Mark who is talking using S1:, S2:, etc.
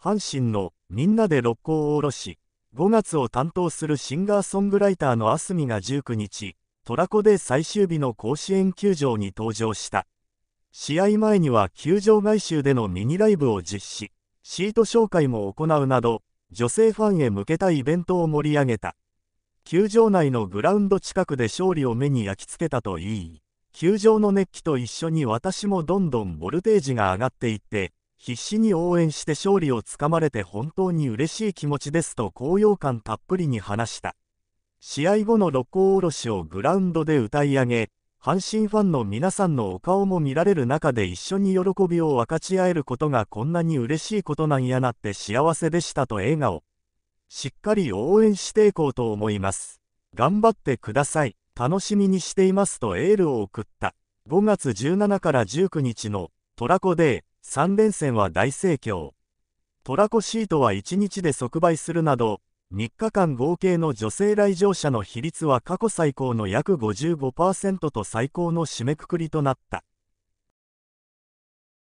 S1: 阪神のみんなで六甲を下ろし5月を担当するシンガーソングライターのあすみが19日トラコで最終日の甲子園球場に登場した試合前には球場外周でのミニライブを実施シート紹介も行うなど女性ファンへ向けたイベントを盛り上げた球場内のグラウンド近くで勝利を目に焼き付けたといい球場の熱気と一緒に私もどんどんボルテージが上がっていって必死に応援して勝利をつかまれて本当に嬉しい気持ちですと高揚感たっぷりに話した。試合後の六甲おろしをグラウンドで歌い上げ、阪神ファンの皆さんのお顔も見られる中で一緒に喜びを分かち合えることがこんなに嬉しいことなんやなって幸せでしたと笑顔。しっかり応援していこうと思います。頑張ってください。楽しみにしていますとエールを送った。5月17から19日のトラコデー。3連戦は大盛況。トラコシートは1日で即売するなど、3日間合計の女性来場者の比率は過去最高の約55%と最高の締めくくりとなった。